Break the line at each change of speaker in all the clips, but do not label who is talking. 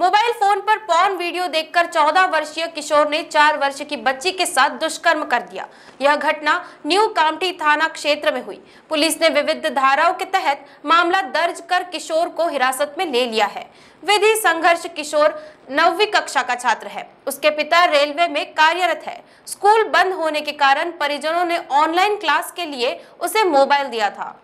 mobile phone पर porn video देखकर 14 वर्षीय किशोर ने 4 वर्ष की बच्ची के साथ दुष्कर्म कर दिया यह घटना न्यू कामटी थाना क्षेत्र में हुई पुलिस ने विविध धाराओं के तहत मामला दर्ज कर किशोर को हिरासत में ले लिया है विधि संघर्ष किशोर नौवीं कक्षा का छात्र है उसके पिता रेलवे में कार्यरत है स्कूल बंद होने के कारण परिजनों ने ऑनलाइन क्लास के लिए उसे मोबाइल दिया था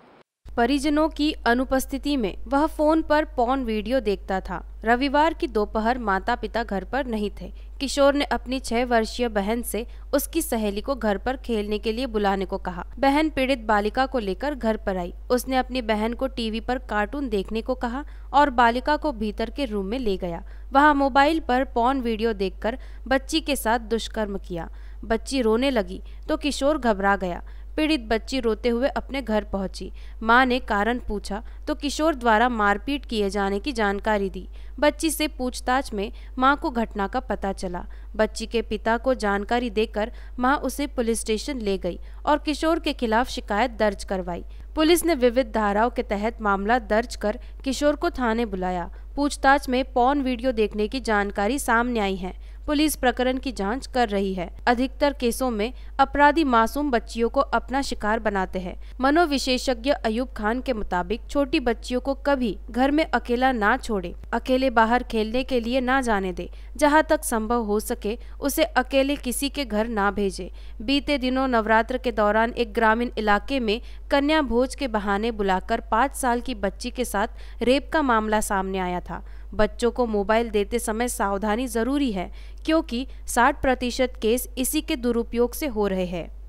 परिजनों की अनुपस्थिति में वह फोन पर पॉन वीडियो देखता था रविवार की दोपहर माता पिता घर पर नहीं थे किशोर ने अपनी छह वर्षीय बहन से उसकी सहेली को घर पर खेलने के लिए बुलाने को कहा बहन पीड़ित बालिका को लेकर घर पर आई उसने अपनी बहन को टीवी पर कार्टून देखने को कहा और बालिका को भीतर के रूम में ले गया वहाँ मोबाइल पर पॉन वीडियो देखकर बच्ची के साथ दुष्कर्म किया बच्ची रोने लगी तो किशोर घबरा गया पीड़ित बच्ची रोते हुए अपने घर पहुंची मां ने कारण पूछा तो किशोर द्वारा मारपीट किए जाने की जानकारी दी बच्ची से पूछताछ में मां को घटना का पता चला बच्ची के पिता को जानकारी देकर मां उसे पुलिस स्टेशन ले गई और किशोर के खिलाफ शिकायत दर्ज करवाई पुलिस ने विविध धाराओं के तहत मामला दर्ज कर किशोर को थाने बुलाया पूछताछ में पौन वीडियो देखने की जानकारी सामने आई है पुलिस प्रकरण की जांच कर रही है अधिकतर केसों में अपराधी मासूम बच्चियों को अपना शिकार बनाते हैं मनोविशेषज्ञ अयूब खान के मुताबिक छोटी बच्चियों को कभी घर में अकेला ना छोड़े अकेले बाहर खेलने के लिए ना जाने दे जहाँ तक संभव हो सके उसे अकेले किसी के घर ना भेजे बीते दिनों नवरात्र के दौरान एक ग्रामीण इलाके में कन्या भोज के बहाने बुलाकर पाँच साल की बच्ची के साथ रेप का मामला सामने आया था बच्चों को मोबाइल देते समय सावधानी ज़रूरी है क्योंकि 60 प्रतिशत केस इसी के दुरुपयोग से हो रहे हैं